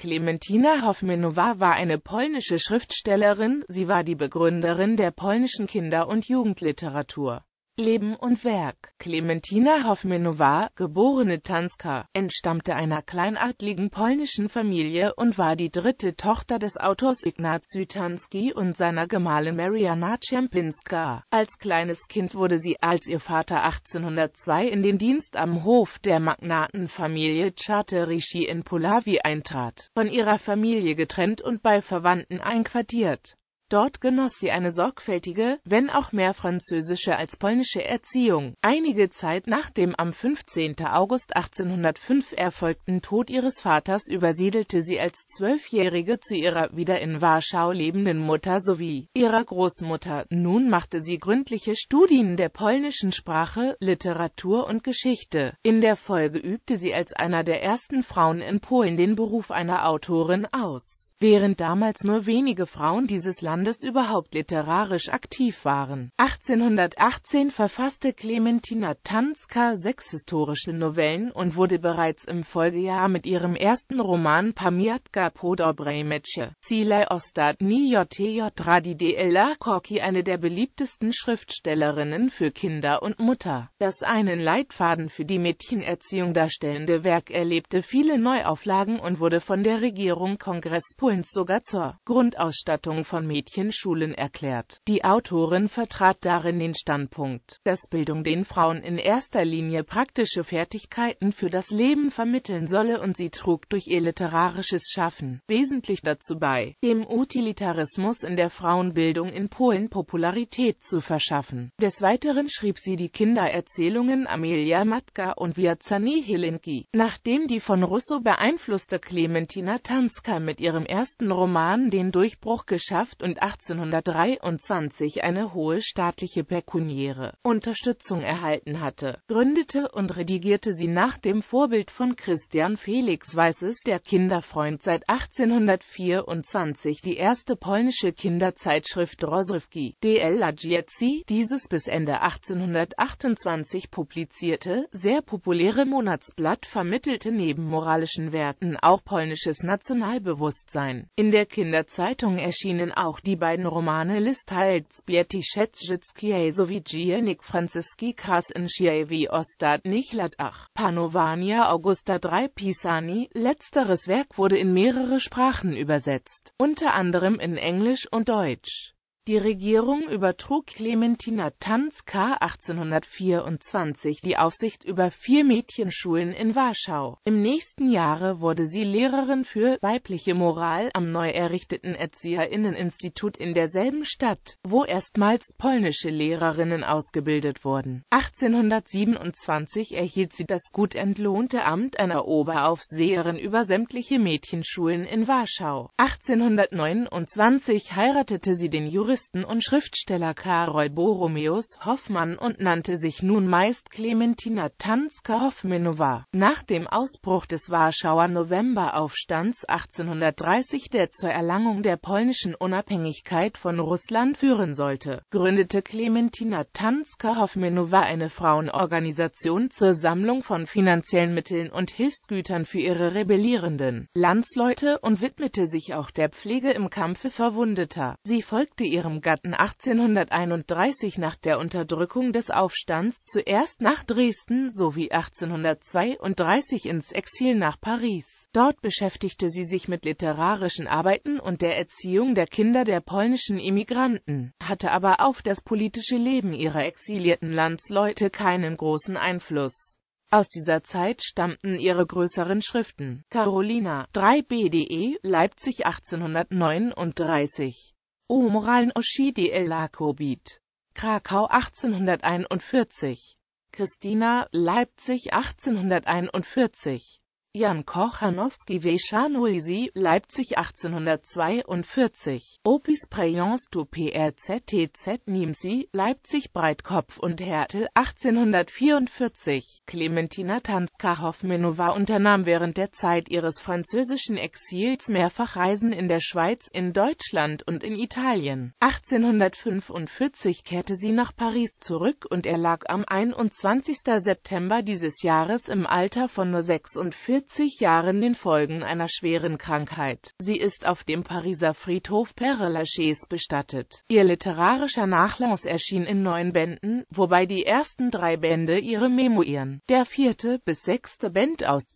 Clementina Hoffmanowa war eine polnische Schriftstellerin, sie war die Begründerin der polnischen Kinder- und Jugendliteratur Leben und Werk Clementina Hoffmenowa, geborene Tanska, entstammte einer kleinadligen polnischen Familie und war die dritte Tochter des Autors Ignacy Tanski und seiner Gemahlin Mariana Czempinska. Als kleines Kind wurde sie, als ihr Vater 1802 in den Dienst am Hof der Magnatenfamilie Czartoryski in Polawi eintrat, von ihrer Familie getrennt und bei Verwandten einquartiert Dort genoss sie eine sorgfältige, wenn auch mehr französische als polnische Erziehung. Einige Zeit nach dem am 15. August 1805 erfolgten Tod ihres Vaters übersiedelte sie als Zwölfjährige zu ihrer wieder in Warschau lebenden Mutter sowie ihrer Großmutter. Nun machte sie gründliche Studien der polnischen Sprache, Literatur und Geschichte. In der Folge übte sie als einer der ersten Frauen in Polen den Beruf einer Autorin aus während damals nur wenige Frauen dieses Landes überhaupt literarisch aktiv waren. 1818 verfasste Clementina Tanzka sechs historische Novellen und wurde bereits im Folgejahr mit ihrem ersten Roman Pamiatka Podobrej Silei Cile ostatni JTJ Radide Ella Korki eine der beliebtesten Schriftstellerinnen für Kinder und Mutter. Das einen Leitfaden für die Mädchenerziehung darstellende Werk erlebte viele Neuauflagen und wurde von der Regierung Kongress Polens sogar zur Grundausstattung von Mädchenschulen erklärt. Die Autorin vertrat darin den Standpunkt, dass Bildung den Frauen in erster Linie praktische Fertigkeiten für das Leben vermitteln solle und sie trug durch ihr literarisches Schaffen wesentlich dazu bei, dem Utilitarismus in der Frauenbildung in Polen Popularität zu verschaffen. Des Weiteren schrieb sie die Kindererzählungen Amelia Matka und Viazani Hilinki, nachdem die von Russo beeinflusste Clementina Tanska mit ihrem ersten Roman den Durchbruch geschafft und 1823 eine hohe staatliche pekuniäre Unterstützung erhalten hatte, gründete und redigierte sie nach dem Vorbild von Christian Felix Weißes Der Kinderfreund seit 1824 die erste polnische Kinderzeitschrift Rozrywki DL Dzieci, dieses bis Ende 1828 publizierte, sehr populäre Monatsblatt vermittelte neben moralischen Werten auch polnisches Nationalbewusstsein sein. In der Kinderzeitung erschienen auch die beiden Romane Listalts Bietiszetzschitskiej sowie Giernik Franziski Kasinschiewi Ostad Nichlatach, Panovania Augusta 3 Pisani. Letzteres Werk wurde in mehrere Sprachen übersetzt, unter anderem in Englisch und Deutsch. Die Regierung übertrug Clementina Tanska 1824 die Aufsicht über vier Mädchenschulen in Warschau. Im nächsten Jahre wurde sie Lehrerin für weibliche Moral am neu errichteten Erzieherinneninstitut in derselben Stadt, wo erstmals polnische Lehrerinnen ausgebildet wurden. 1827 erhielt sie das gut entlohnte Amt einer Oberaufseherin über sämtliche Mädchenschulen in Warschau. 1829 heiratete sie den Juristen Juristen und Schriftsteller Karol Borromäus Hoffmann und nannte sich nun meist Clementina Tanzka Hoffmanowa. Nach dem Ausbruch des Warschauer Novemberaufstands 1830, der zur Erlangung der polnischen Unabhängigkeit von Russland führen sollte, gründete Clementina Tanzka Hoffmanowa eine Frauenorganisation zur Sammlung von finanziellen Mitteln und Hilfsgütern für ihre rebellierenden Landsleute und widmete sich auch der Pflege im Kampfe Verwundeter. Sie folgte ihrem ihrem Gatten 1831 nach der Unterdrückung des Aufstands zuerst nach Dresden sowie 1832 ins Exil nach Paris. Dort beschäftigte sie sich mit literarischen Arbeiten und der Erziehung der Kinder der polnischen Immigranten, hatte aber auf das politische Leben ihrer exilierten Landsleute keinen großen Einfluss. Aus dieser Zeit stammten ihre größeren Schriften. Carolina, 3 BDE, Leipzig 1839. Umoran Oshidi Elakobit. Krakau 1841. Christina, Leipzig 1841. Jan Kochanowski Weschanulisi, Leipzig 1842, Opis Préance du PRZTZ Niemsi, Leipzig Breitkopf und Hertel 1844. Clementina Tanska-Hoffmenova unternahm während der Zeit ihres französischen Exils mehrfach Reisen in der Schweiz, in Deutschland und in Italien. 1845 kehrte sie nach Paris zurück und erlag am 21. September dieses Jahres im Alter von nur 46 40 Jahren den Folgen einer schweren Krankheit. Sie ist auf dem Pariser Friedhof Père Lachaise bestattet. Ihr literarischer Nachlass erschien in neun Bänden, wobei die ersten drei Bände ihre Memoiren, der vierte bis sechste Band aus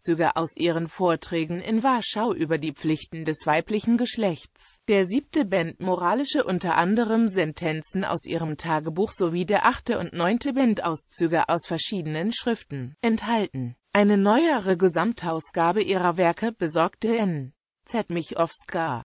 ihren Vorträgen in Warschau über die Pflichten des weiblichen Geschlechts, der siebte Band moralische unter anderem Sentenzen aus ihrem Tagebuch sowie der achte und neunte Band aus verschiedenen Schriften enthalten. Eine neuere Gesamtausgabe ihrer Werke besorgte N. Z. Michowska.